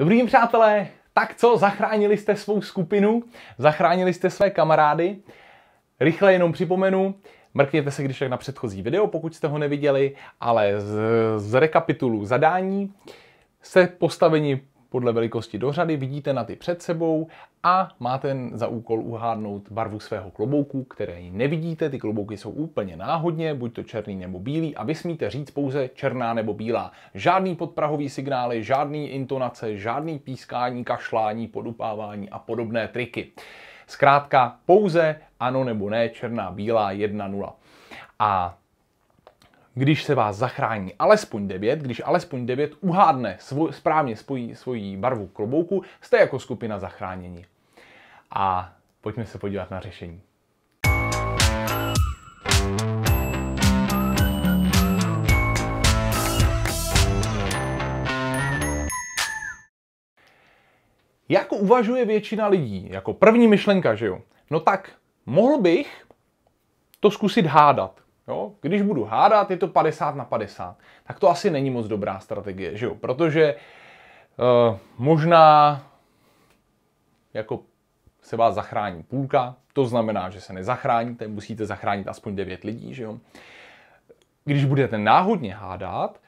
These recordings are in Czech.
Dobrý den, přátelé! Tak co, zachránili jste svou skupinu, zachránili jste své kamarády. Rychle jenom připomenu, mrkněte se když tak na předchozí video, pokud jste ho neviděli, ale z, z rekapitulu zadání jste postaveni podle velikosti řady, vidíte na ty před sebou a máte za úkol uhádnout barvu svého klobouku, které nevidíte, ty klobouky jsou úplně náhodně, buď to černý nebo bílý a vy smíte říct pouze černá nebo bílá. Žádný podprahový signály, žádný intonace, žádný pískání, kašlání, podupávání a podobné triky. Zkrátka pouze ano nebo ne, černá, bílá, 1, 0. A když se vás zachrání alespoň 9, když alespoň 9 uhádne svoj, správně spojí svoji barvu klobouku, jste jako skupina zachránění. A pojďme se podívat na řešení. Jak uvažuje většina lidí? Jako první myšlenka, že jo? No tak, mohl bych to zkusit hádat. Jo? Když budu hádat, je to 50 na 50. Tak to asi není moc dobrá strategie, že jo? Protože e, možná jako se vás zachrání půlka, to znamená, že se nezachráníte, musíte zachránit aspoň 9 lidí, že jo? Když budete náhodně hádat,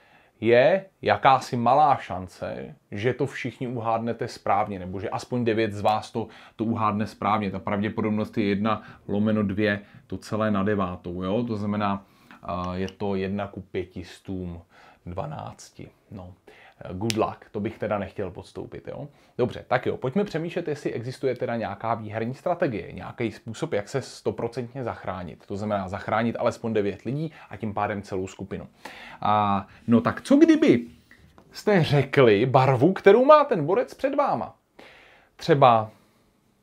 je jakási malá šance, že to všichni uhádnete správně, nebo že aspoň 9 z vás to, to uhádne správně. Ta pravděpodobnost je 1 lomeno 2, to celé na devátou, jo? To znamená, eh, je to 1 ku 500, 12. No good luck, to bych teda nechtěl podstoupit. Jo? Dobře, tak jo, pojďme přemýšlet, jestli existuje teda nějaká výherní strategie, nějaký způsob, jak se stoprocentně zachránit. To znamená zachránit alespoň 9 lidí a tím pádem celou skupinu. A, no tak co kdyby jste řekli barvu, kterou má ten borec před váma? Třeba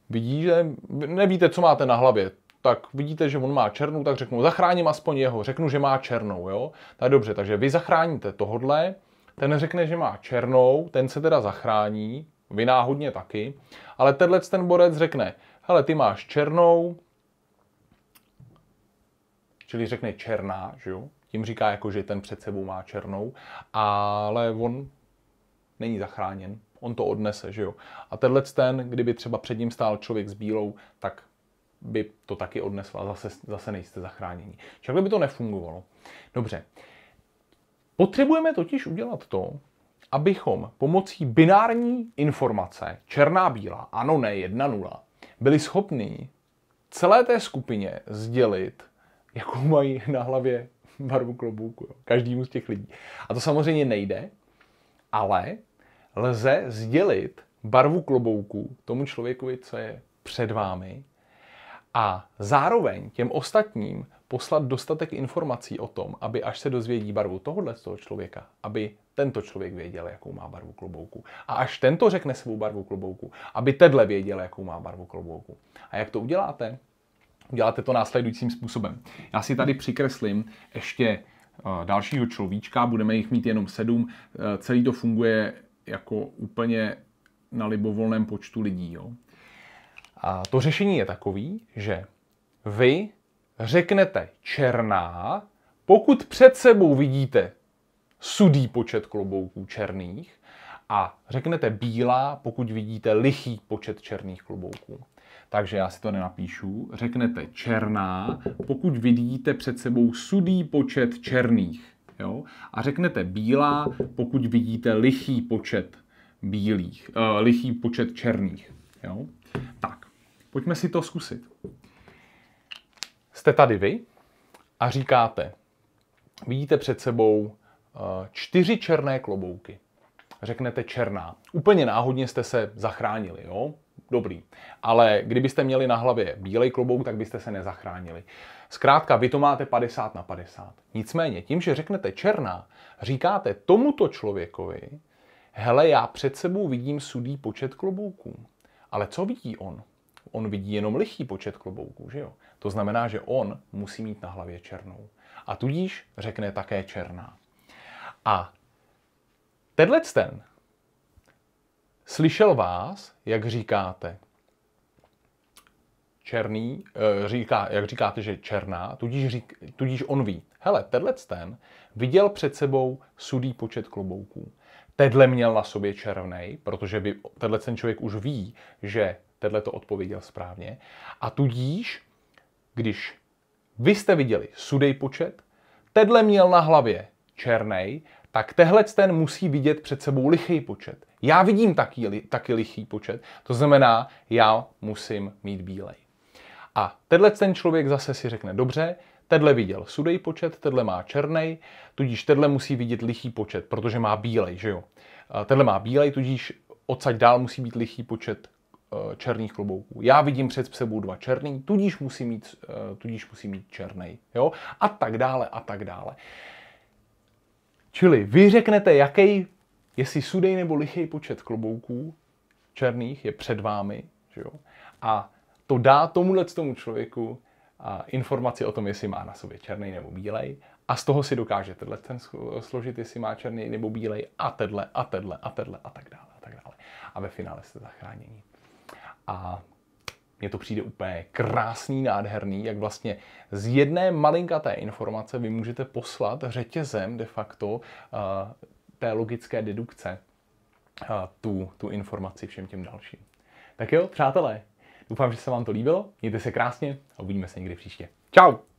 vidí, že nevíte, co máte na hlavě, tak vidíte, že on má černou, tak řeknu, zachráním aspoň jeho, řeknu, že má černou, jo. Tak dobře, takže vy zachráníte tohodle, ten řekne, že má černou, ten se teda zachrání, vynáhodně taky, ale tenhle ten borec řekne, hele, ty máš černou, čili řekne černá, že jo? Tím říká jako, že ten před sebou má černou, ale on není zachráněn, on to odnese, že jo? A tenhle ten, kdyby třeba před ním stál člověk s bílou, tak by to taky odnesla, zase, zase nejste zachráněni. Čili by to nefungovalo. Dobře, Potřebujeme totiž udělat to, abychom pomocí binární informace, černá-bílá, ano, ne, jedna nula, byli schopni celé té skupině sdělit, jakou mají na hlavě barvu klobouku, jo, každému z těch lidí. A to samozřejmě nejde, ale lze sdělit barvu klobouku tomu člověku, co je před vámi, a zároveň těm ostatním poslat dostatek informací o tom, aby až se dozvědí barvu tohohle toho člověka, aby tento člověk věděl, jakou má barvu klobouku. A až tento řekne svou barvu klobouku, aby tedle věděl, jakou má barvu klobouku. A jak to uděláte? Uděláte to následujícím způsobem. Já si tady přikreslím ještě eh, dalšího človíčka, budeme jich mít jenom sedm. Eh, celý to funguje jako úplně na libovolném počtu lidí. Jo? A to řešení je takový, že vy řeknete černá, pokud před sebou vidíte sudý počet klobouků černých a řeknete bílá, pokud vidíte lichý počet černých klobouků. Takže já si to nenapíšu. Řeknete černá, pokud vidíte před sebou sudý počet černých. Jo? A řeknete bílá, pokud vidíte lichý počet bílých, uh, lichý počet černých. Jo? Tak, pojďme si to zkusit. Jste tady vy a říkáte, vidíte před sebou eh, čtyři černé klobouky. Řeknete černá. Úplně náhodně jste se zachránili, jo? Dobrý. Ale kdybyste měli na hlavě bílej klobouk, tak byste se nezachránili. Zkrátka, vy to máte 50 na 50. Nicméně, tím, že řeknete černá, říkáte tomuto člověkovi, hele, já před sebou vidím sudý počet klobouků. Ale co vidí on? on vidí jenom lichý počet klobouků, že jo? To znamená, že on musí mít na hlavě černou. A tudíž řekne také černá. A tenhle ten slyšel vás, jak říkáte, černý, eh, říká, jak říkáte, že černá, tudíž, řík, tudíž on ví. Hele, tenhle ten viděl před sebou sudý počet klobouků. Tedle měl na sobě červený, protože by, tenhle ten člověk už ví, že tenhle to odpověděl správně. A tudíž, když vy jste viděli sudej počet, tenhle měl na hlavě černý, tak tehle ten musí vidět před sebou lichý počet. Já vidím taky, taky lichý počet, to znamená, já musím mít bílej. A tenhle ten člověk zase si řekne, dobře, Tedle viděl sudej počet, tedle má černý, tudíž tedle musí vidět lichý počet, protože má bílej, že jo. Tedle má bílej, tudíž odsaď dál musí být lichý počet Eh, černých klobouků. Já vidím před sebou dva černý, tudíž musí mít, eh, tudíž musí mít černý. Jo? A tak dále, a tak dále. Čili vy řeknete, jaký, jestli sudej nebo lichý počet klobouků černých je před vámi, že jo? a to dá tomuhle tomu člověku informaci o tom, jestli má na sobě černý nebo bílej a z toho si dokáže tenhle ten složit, jestli má černý nebo bílej a tedle a tedle a tedle a tak dále a tak dále. A ve finále jste zachránění a mně to přijde úplně krásný, nádherný, jak vlastně z jedné malinkaté informace vy můžete poslat řetězem de facto eh, té logické dedukce eh, tu, tu informaci všem těm dalším. Tak jo, přátelé, doufám, že se vám to líbilo, mějte se krásně a uvidíme se někdy příště. Ciao!